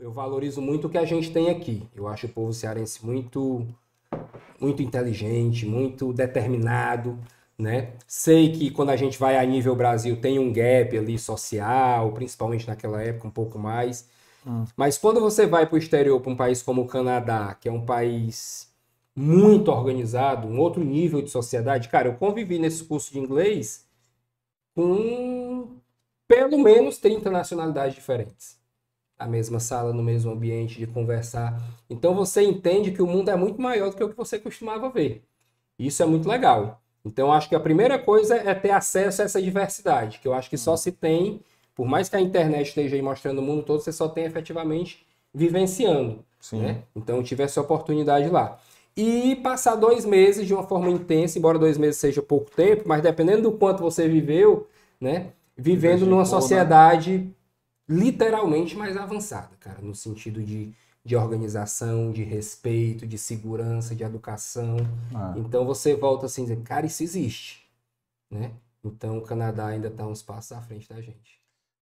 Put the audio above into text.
eu valorizo muito o que a gente tem aqui. Eu acho o povo cearense muito, muito inteligente, muito determinado. Né? Sei que quando a gente vai a nível Brasil tem um gap ali social, principalmente naquela época um pouco mais. Hum. Mas quando você vai para o exterior, para um país como o Canadá, que é um país muito organizado, um outro nível de sociedade, cara, eu convivi nesse curso de inglês com pelo menos 30 nacionalidades diferentes a mesma sala, no mesmo ambiente de conversar. Então você entende que o mundo é muito maior do que o que você costumava ver. Isso é muito legal. Então acho que a primeira coisa é ter acesso a essa diversidade, que eu acho que só se tem, por mais que a internet esteja aí mostrando o mundo todo, você só tem efetivamente vivenciando. Né? Então tivesse essa oportunidade lá. E passar dois meses de uma forma intensa, embora dois meses seja pouco tempo, mas dependendo do quanto você viveu, né? Vivendo numa né? sociedade literalmente mais avançada, cara, no sentido de, de organização, de respeito, de segurança, de educação. Ah. Então você volta assim, cara, isso existe, né? Então o Canadá ainda está uns passos à frente da gente.